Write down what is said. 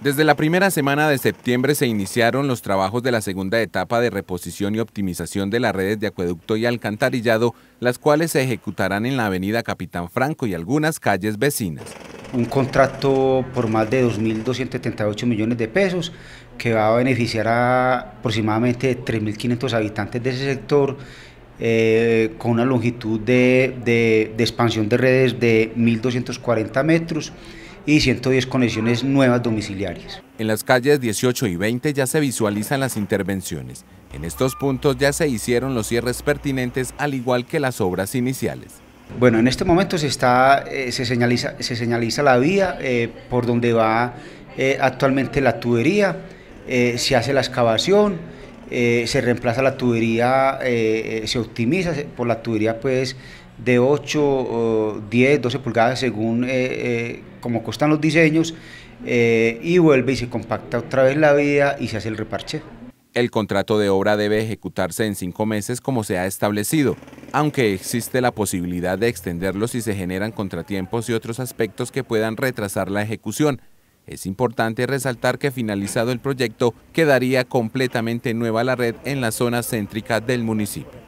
Desde la primera semana de septiembre se iniciaron los trabajos de la segunda etapa de reposición y optimización de las redes de acueducto y alcantarillado, las cuales se ejecutarán en la avenida Capitán Franco y algunas calles vecinas. Un contrato por más de 2.278 millones de pesos que va a beneficiar a aproximadamente 3.500 habitantes de ese sector eh, con una longitud de, de expansión de redes de 1.240 metros y 110 conexiones nuevas domiciliarias. En las calles 18 y 20 ya se visualizan las intervenciones. En estos puntos ya se hicieron los cierres pertinentes al igual que las obras iniciales. Bueno, en este momento se, está, eh, se, señaliza, se señaliza la vía eh, por donde va eh, actualmente la tubería, se hace la excavación, se reemplaza la tubería, se optimiza por la tubería pues de 8, 10, 12 pulgadas según eh, eh, como costan los diseños eh, y vuelve y se compacta otra vez la vía y se hace el reparche. El contrato de obra debe ejecutarse en cinco meses como se ha establecido, aunque existe la posibilidad de extenderlo si se generan contratiempos y otros aspectos que puedan retrasar la ejecución. Es importante resaltar que finalizado el proyecto quedaría completamente nueva la red en la zona céntrica del municipio.